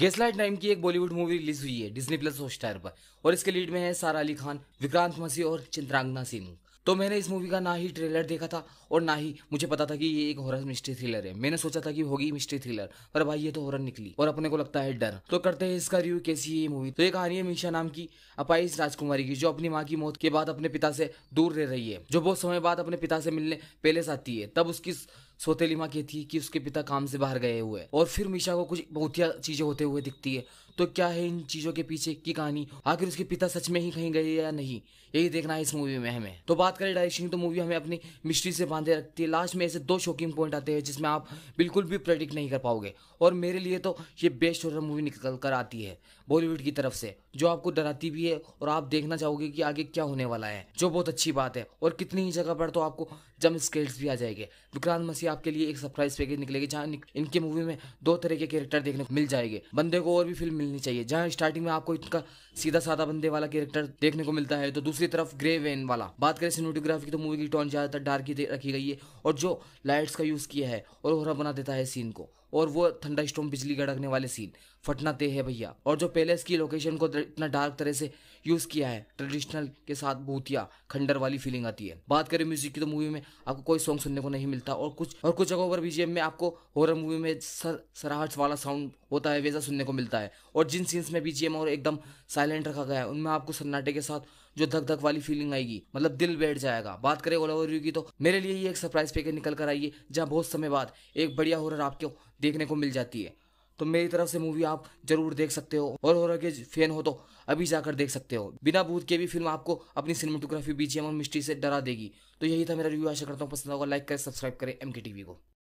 गेसलाइट नाइम की एक Bollywood movie release हुई है डिज्नी प्लस हॉटस्टार पर और इसके लीड में है सारा अली खान विक्रांत मसी और चित्रांगना सिंह तो मैंने इस मूवी का ना ही ट्रेलर देखा था और ना ही मुझे पता था कि ये एक हॉरर मिस्ट्री थ्रिलर है मैंने सोचा था कि होगी मिस्ट्री थ्रिलर पर भाई ये तो हॉरर निकली और अपने को लगता है डर तो करते हैं इसका रिव्यू कैसी है ये मूवी तो ये कहानी है मीशा नाम की अपाइस राजकुमारी की जो अपनी माँ की मौत के बाद अपने पिता से दूर रह रही है जो बहुत समय बाद अपने पिता से मिलने पहले से आती है तब उसकी सोतेलिमा कहती है कि उसके पिता काम से बाहर गए हुए और फिर मीशा को कुछ बहुत चीजें होते हुए दिखती है तो क्या है इन चीजों के पीछे की कहानी आखिर उसके पिता सच में ही कहीं गए या नहीं यही देखना है इस मूवी में हमें तो बात करें डायरेक्शन तो मूवी हमें अपनी मिस्ट्री से बांधे रखती है लास्ट में ऐसे दो शॉकिंग पॉइंट आते हैं जिसमें आप बिल्कुल भी प्रेडिक्ट नहीं कर पाओगे और मेरे लिए तो ये बेस्ट हॉरर मूवी निकल कर आती है बॉलीवुड की तरफ से जो आपको डराती भी है और आप देखना चाहोगे कि आगे क्या होने वाला है जो बहुत अच्छी बात है और कितनी ही जगह पर तो आपको जम स्केल्स भी आ जाएंगे विक्रांत मसीह आपके लिए एक सरप्राइज पैकेज निकलेगी जहाँ इनके मूवी में दो तरह के कैरेक्टर देखने मिल जाएंगे बंदे को और भी फिल्म मिलनी चाहिए जहाँ स्टार्टिंग में आपको इनका सीधा साधा बंदे वाला कैरेक्टर देखने को मिलता है तो दूसरी तरफ ग्रे वेन वाला बात करें सीनोटोग्राफी की तो मूवी की टोन ज़्यादातर डार्क ही रखी गई है और जो लाइट्स का यूज़ किया है और ओहरा बना देता है सीन को और वो ठंडा स्टोम बिजली गड़कने वाले सीन फटना ते है भैया और जो पैलेस की लोकेशन को इतना डार्क तरह से यूज किया है ट्रेडिशनल के साथ भूतिया खंडर वाली फीलिंग आती है बात करें म्यूजिक की तो मूवी में आपको कोई सॉन्ग सुनने को नहीं मिलता और कुछ कुछ और कुछ जगहों पर बीजेम में आपको हॉरर मूवी में सर सराहट वाला साउंड होता है वैसा सुनने को मिलता है और जिन सीन्स में बीजेम और एकदम साइलेंट रखा गया है उनमें आपको सन्नाटे के साथ जो धक धक वाली फीलिंग आएगी मतलब दिल बैठ जाएगा बात करें ओला ओवर की तो मेरे लिए ये एक सरप्राइज पैकेज निकल कर आइए जहाँ बहुत समय बाद एक बढ़िया हॉरर आपको देखने को मिल जाती है तो मेरी तरफ से मूवी आप जरूर देख सकते हो और हॉरर के फैन हो तो अभी जाकर देख सकते हो बिना भूत के भी फिल्म आपको अपनी सिनेमाटोग्राफी बीजेम और मिस्ट्री से डरा देगी तो यही था मेरा रिव्यू आशा करता हूँ पसंद होगा लाइक करें सब्सक्राइब करें एम को